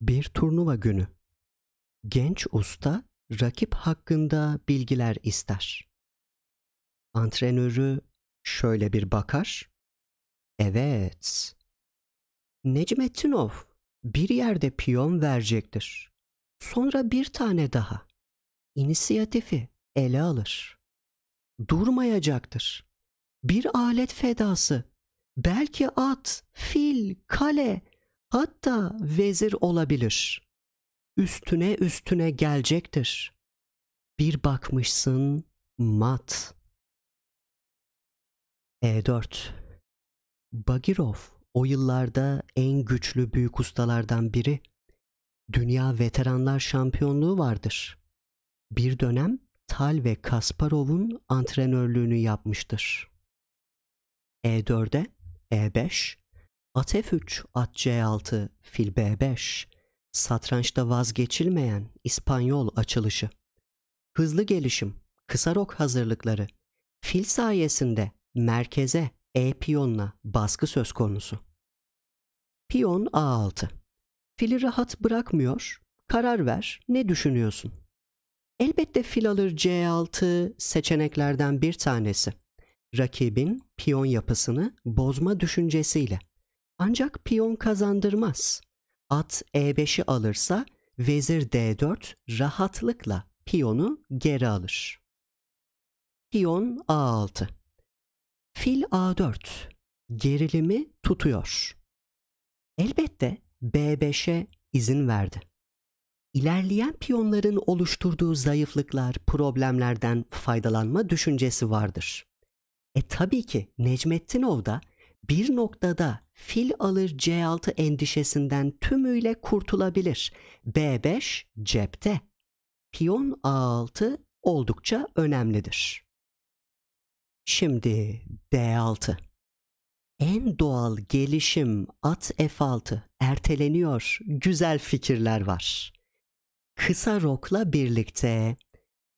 Bir turnuva günü. Genç usta rakip hakkında bilgiler ister. Antrenörü şöyle bir bakar. Evet. Necmettinov bir yerde piyon verecektir. Sonra bir tane daha. İnisiyatifi ele alır. Durmayacaktır. Bir alet fedası, belki at, fil, kale Hatta vezir olabilir. Üstüne üstüne gelecektir. Bir bakmışsın mat. E4 Bagirov o yıllarda en güçlü büyük ustalardan biri. Dünya Veteranlar Şampiyonluğu vardır. Bir dönem Tal ve Kasparov'un antrenörlüğünü yapmıştır. E4'e E5 At F3, at C6, fil B5. Satrançta vazgeçilmeyen İspanyol açılışı. Hızlı gelişim, kısa rok hazırlıkları. Fil sayesinde merkeze E piyonla baskı söz konusu. Piyon A6. Fili rahat bırakmıyor. Karar ver, ne düşünüyorsun? Elbette fil alır C6 seçeneklerden bir tanesi. Rakibin piyon yapısını bozma düşüncesiyle. Ancak piyon kazandırmaz. At E5'i alırsa vezir D4 rahatlıkla piyonu geri alır. Piyon A6 Fil A4 gerilimi tutuyor. Elbette B5'e izin verdi. İlerleyen piyonların oluşturduğu zayıflıklar, problemlerden faydalanma düşüncesi vardır. E tabii ki Necmettinov da bir noktada fil alır C6 endişesinden tümüyle kurtulabilir. B5 cepte. Piyon A6 oldukça önemlidir. Şimdi D6. En doğal gelişim at F6 erteleniyor. Güzel fikirler var. Kısa rokla birlikte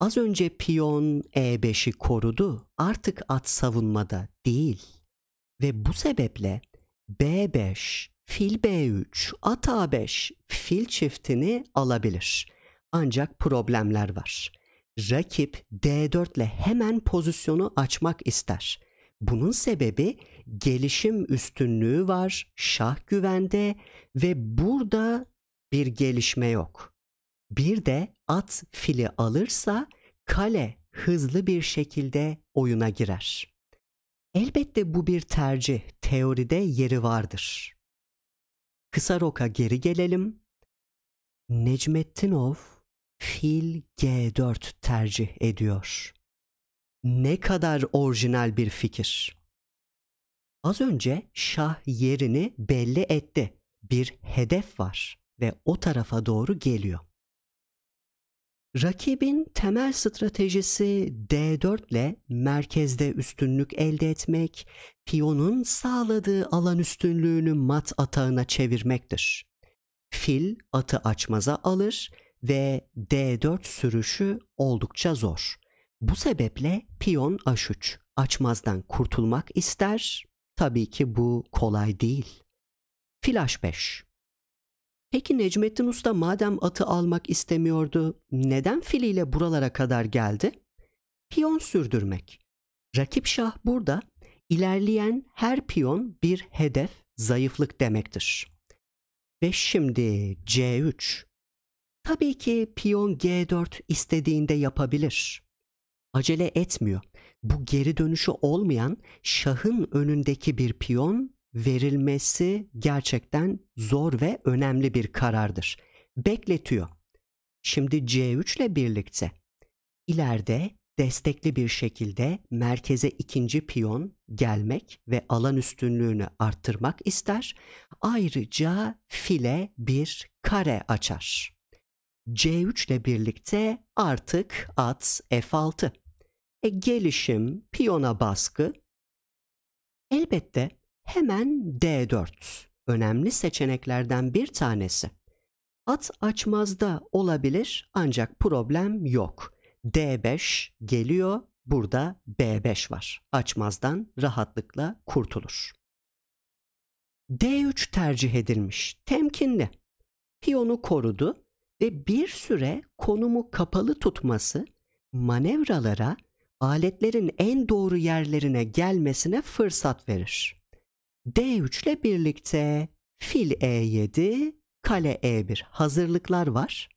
az önce piyon E5'i korudu. Artık at savunmada değil. Ve bu sebeple B5, fil B3, at A5 fil çiftini alabilir. Ancak problemler var. Rakip D4 ile hemen pozisyonu açmak ister. Bunun sebebi gelişim üstünlüğü var, şah güvende ve burada bir gelişme yok. Bir de at fili alırsa kale hızlı bir şekilde oyuna girer. Elbette bu bir tercih, teoride yeri vardır. Kısa roka geri gelelim. Necmettinov fil G4 tercih ediyor. Ne kadar orijinal bir fikir. Az önce şah yerini belli etti. Bir hedef var ve o tarafa doğru geliyor. Rakibin temel stratejisi D4 ile merkezde üstünlük elde etmek, piyonun sağladığı alan üstünlüğünü mat atağına çevirmektir. Fil atı açmaza alır ve D4 sürüşü oldukça zor. Bu sebeple piyon H3 açmazdan kurtulmak ister. Tabii ki bu kolay değil. Fil H5 Peki Necmettin Usta madem atı almak istemiyordu, neden filiyle buralara kadar geldi? Piyon sürdürmek. Rakip şah burada ilerleyen her piyon bir hedef, zayıflık demektir. Ve şimdi C3. Tabii ki piyon G4 istediğinde yapabilir. Acele etmiyor. Bu geri dönüşü olmayan şahın önündeki bir piyon verilmesi gerçekten zor ve önemli bir karardır. Bekletiyor. Şimdi C3 ile birlikte ileride destekli bir şekilde merkeze ikinci piyon gelmek ve alan üstünlüğünü arttırmak ister. Ayrıca file bir kare açar. C3 ile birlikte artık at F6. E, gelişim, piyona baskı. Elbette Hemen D4. Önemli seçeneklerden bir tanesi. At açmazda olabilir ancak problem yok. D5 geliyor. Burada B5 var. Açmazdan rahatlıkla kurtulur. D3 tercih edilmiş. Temkinli. Piyonu korudu ve bir süre konumu kapalı tutması manevralara aletlerin en doğru yerlerine gelmesine fırsat verir. D3 ile birlikte fil E7, kale E1 hazırlıklar var.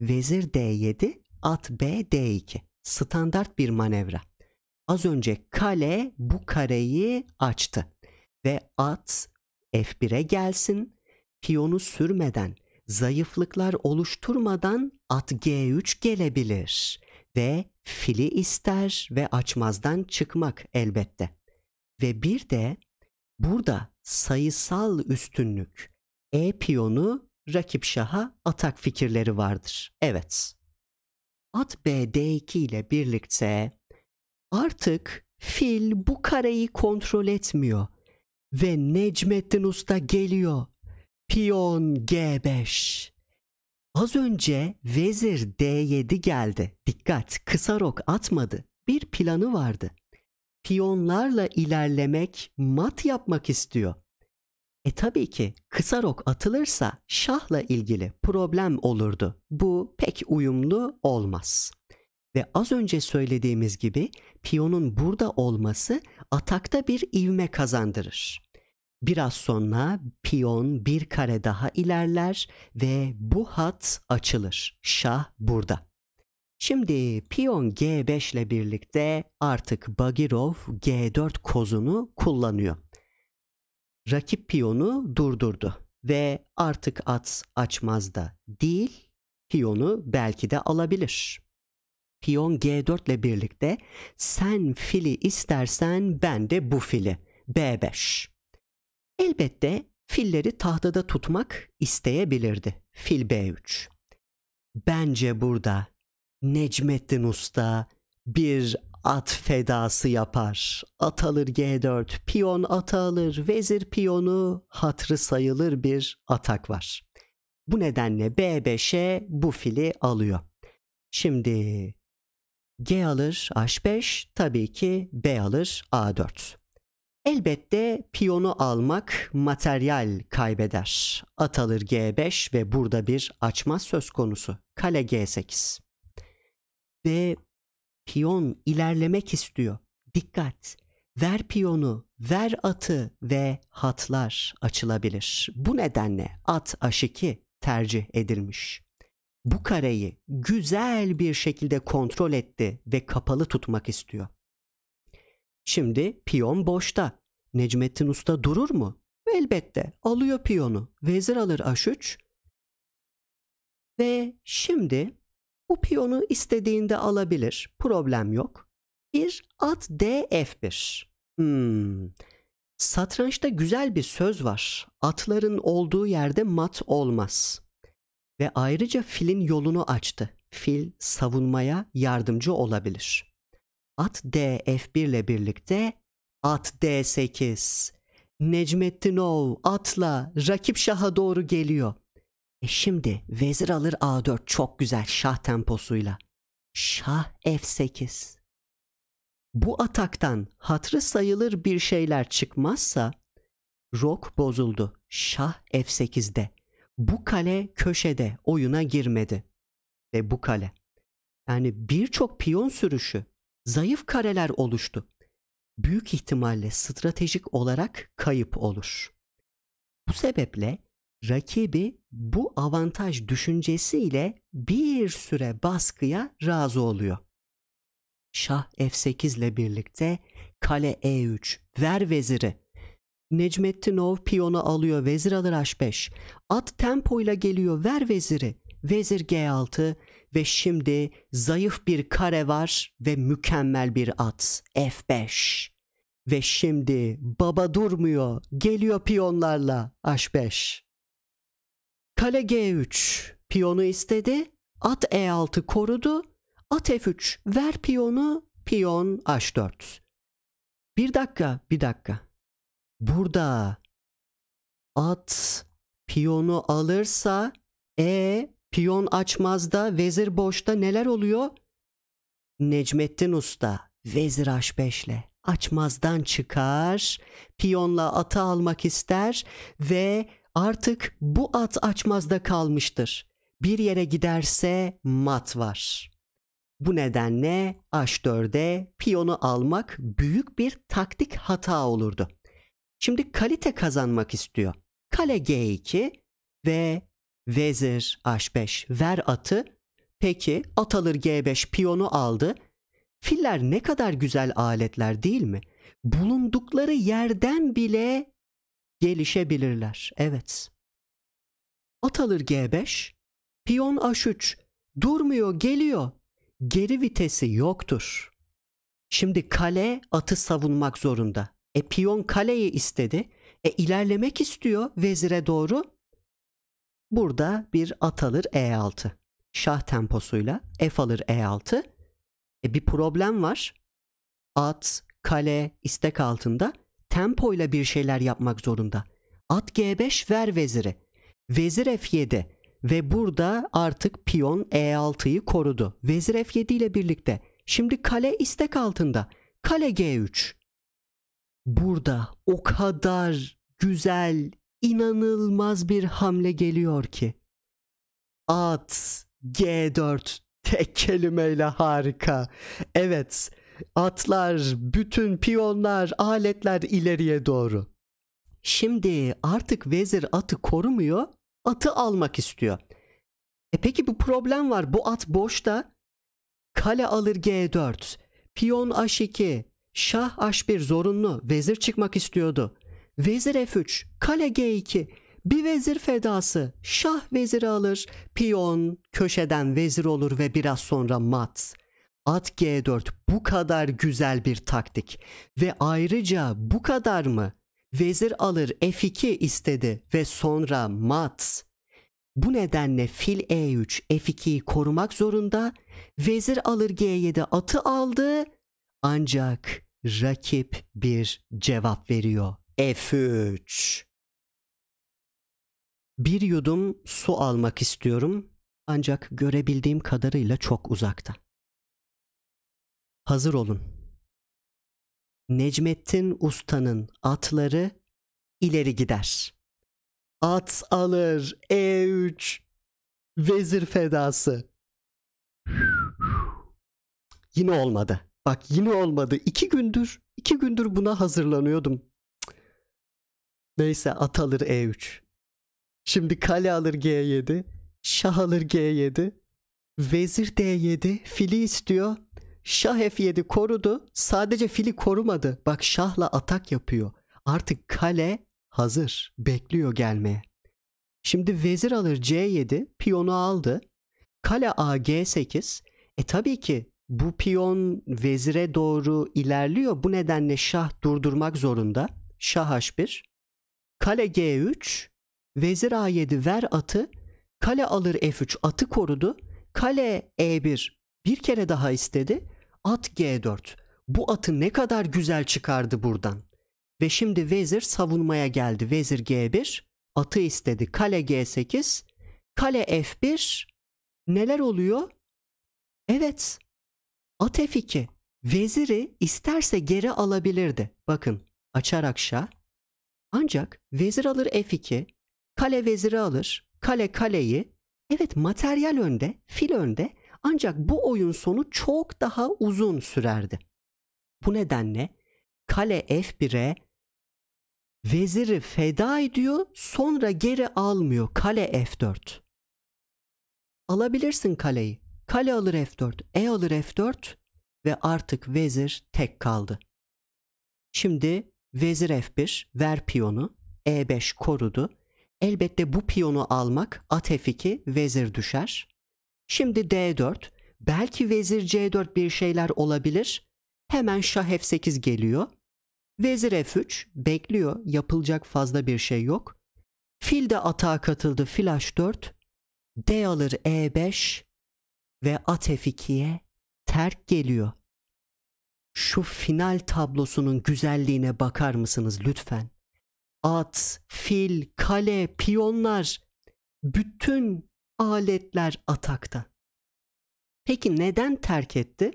Vezir D7, at B D2. Standart bir manevra. Az önce kale bu kareyi açtı ve at F1'e gelsin. Piyonu sürmeden, zayıflıklar oluşturmadan at G3 gelebilir ve fili ister ve açmazdan çıkmak elbette. Ve bir de Burada sayısal üstünlük e piyonu rakip şaha atak fikirleri vardır. Evet. At bd2 ile birlikte artık fil bu kareyi kontrol etmiyor ve Necmettin Usta geliyor. Piyon g5. Az önce vezir d7 geldi. Dikkat, kısa rok atmadı. Bir planı vardı piyonlarla ilerlemek, mat yapmak istiyor. E tabii ki kısa rok atılırsa şahla ilgili problem olurdu. Bu pek uyumlu olmaz. Ve az önce söylediğimiz gibi piyonun burada olması atakta bir ivme kazandırır. Biraz sonra piyon bir kare daha ilerler ve bu hat açılır. Şah burada. Şimdi piyon G5 ile birlikte artık Bagirov G4 kozunu kullanıyor. Rakip piyonu durdurdu ve artık at açmaz da değil, piyonu belki de alabilir. Piyon G4 ile birlikte sen fili istersen ben de bu fili B5. Elbette filleri tahtada tutmak isteyebilirdi. Fil B3. Bence burada Necmettin Usta bir at fedası yapar. At alır G4, piyon at alır, vezir piyonu hatrı sayılır bir atak var. Bu nedenle B5'e bu fili alıyor. Şimdi G alır H5, tabii ki B alır A4. Elbette piyonu almak materyal kaybeder. At alır G5 ve burada bir açmaz söz konusu. Kale G8 ve piyon ilerlemek istiyor. Dikkat! Ver piyonu, ver atı ve hatlar açılabilir. Bu nedenle at h2 tercih edilmiş. Bu kareyi güzel bir şekilde kontrol etti ve kapalı tutmak istiyor. Şimdi piyon boşta. Necmettin Usta durur mu? Elbette alıyor piyonu. Vezir alır h3. Ve şimdi bu piyonu istediğinde alabilir. Problem yok. Bir at D F1. Hmm. Satrançta güzel bir söz var. Atların olduğu yerde mat olmaz. Ve ayrıca filin yolunu açtı. Fil savunmaya yardımcı olabilir. At D F1 ile birlikte at D8. Necmettinov atla rakip şaha doğru geliyor. E şimdi vezir alır A4 çok güzel şah temposuyla. Şah F8. Bu ataktan hatırı sayılır bir şeyler çıkmazsa rok bozuldu. Şah F8'de. Bu kale köşede oyuna girmedi. Ve bu kale. Yani birçok piyon sürüşü zayıf kareler oluştu. Büyük ihtimalle stratejik olarak kayıp olur. Bu sebeple rakibi bu avantaj düşüncesiyle bir süre baskıya razı oluyor. Şah F8 ile birlikte kale E3, ver veziri. Necmettinov piyonu alıyor, vezir alır H5. At tempoyla geliyor, ver veziri. Vezir G6 ve şimdi zayıf bir kare var ve mükemmel bir at F5. Ve şimdi baba durmuyor, geliyor piyonlarla H5. Kale G3 piyonu istedi. At E6 korudu. At F3 ver piyonu. Piyon H4. Bir dakika bir dakika. Burada at piyonu alırsa E piyon açmazda vezir boşta neler oluyor? Necmettin Usta vezir H5'le açmazdan çıkar, piyonla atı almak ister ve Artık bu at açmazda kalmıştır. Bir yere giderse mat var. Bu nedenle H4'e piyonu almak büyük bir taktik hata olurdu. Şimdi kalite kazanmak istiyor. Kale G2 ve vezir H5 ver atı. Peki at alır G5 piyonu aldı. Filler ne kadar güzel aletler değil mi? Bulundukları yerden bile gelişebilirler. Evet. At alır G5, piyon H3 durmuyor geliyor. Geri vitesi yoktur. Şimdi kale atı savunmak zorunda. E piyon kaleyi istedi. E ilerlemek istiyor vezire doğru. Burada bir at alır E6. Şah temposuyla F alır E6. E bir problem var. At, kale istek altında tempoyla bir şeyler yapmak zorunda. At G5 ver veziri. Vezir F7 ve burada artık piyon E6'yı korudu. Vezir F7 ile birlikte. Şimdi kale istek altında. Kale G3. Burada o kadar güzel, inanılmaz bir hamle geliyor ki. At G4 tek kelimeyle harika. Evet, atlar, bütün piyonlar, aletler ileriye doğru. Şimdi artık vezir atı korumuyor, atı almak istiyor. E peki bu problem var. Bu at boşta. Kale alır G4, piyon H2, şah H1 zorunlu. Vezir çıkmak istiyordu. Vezir F3, kale G2. Bir vezir fedası. Şah veziri alır, piyon köşeden vezir olur ve biraz sonra mat. At G4 bu kadar güzel bir taktik ve ayrıca bu kadar mı? Vezir alır F2 istedi ve sonra mat. Bu nedenle fil E3 F2'yi korumak zorunda. Vezir alır G7 atı aldı. Ancak rakip bir cevap veriyor. F3. Bir yudum su almak istiyorum ancak görebildiğim kadarıyla çok uzakta hazır olun. Necmettin Usta'nın atları ileri gider. At alır E3 vezir fedası. yine olmadı. Bak yine olmadı. İki gündür, iki gündür buna hazırlanıyordum. Neyse at alır E3. Şimdi kale alır G7. Şah alır G7. Vezir D7. Fili istiyor. Şah F7 korudu. Sadece fili korumadı. Bak şahla atak yapıyor. Artık kale hazır. Bekliyor gelmeye. Şimdi vezir alır C7. Piyonu aldı. Kale A G8. E tabii ki bu piyon vezire doğru ilerliyor. Bu nedenle şah durdurmak zorunda. Şah H1. Kale G3. Vezir A7 ver atı. Kale alır F3 atı korudu. Kale E1 bir kere daha istedi. At G4. Bu atı ne kadar güzel çıkardı buradan. Ve şimdi vezir savunmaya geldi. Vezir G1 atı istedi. Kale G8. Kale F1. Neler oluyor? Evet. At F2. Veziri isterse geri alabilirdi. Bakın açar şah. Ancak vezir alır F2. Kale veziri alır. Kale kaleyi. Evet materyal önde, fil önde ancak bu oyun sonu çok daha uzun sürerdi. Bu nedenle kale F1'e veziri feda ediyor sonra geri almıyor kale F4. Alabilirsin kaleyi. Kale alır F4, E alır F4 ve artık vezir tek kaldı. Şimdi vezir F1 ver piyonu, E5 korudu. Elbette bu piyonu almak at F2 vezir düşer. Şimdi D4. Belki vezir C4 bir şeyler olabilir. Hemen şah F8 geliyor. Vezir F3 bekliyor. Yapılacak fazla bir şey yok. Fil de atağa katıldı. Fil H4. D alır E5 ve at F2'ye terk geliyor. Şu final tablosunun güzelliğine bakar mısınız lütfen? At, fil, kale, piyonlar bütün aletler atakta. Peki neden terk etti?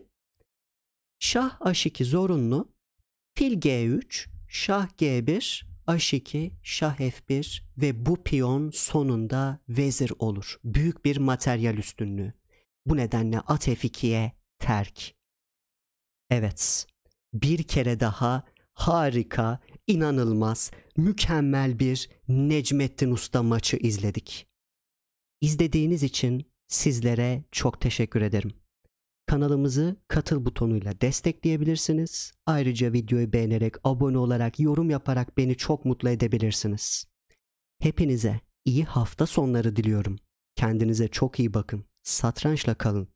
Şah H2 zorunlu, fil G3, şah G1, H2, şah F1 ve bu piyon sonunda vezir olur. Büyük bir materyal üstünlüğü. Bu nedenle at F2'ye terk. Evet, bir kere daha harika, inanılmaz, mükemmel bir Necmettin Usta maçı izledik. İzlediğiniz için sizlere çok teşekkür ederim. Kanalımızı katıl butonuyla destekleyebilirsiniz. Ayrıca videoyu beğenerek, abone olarak, yorum yaparak beni çok mutlu edebilirsiniz. Hepinize iyi hafta sonları diliyorum. Kendinize çok iyi bakın. Satrançla kalın.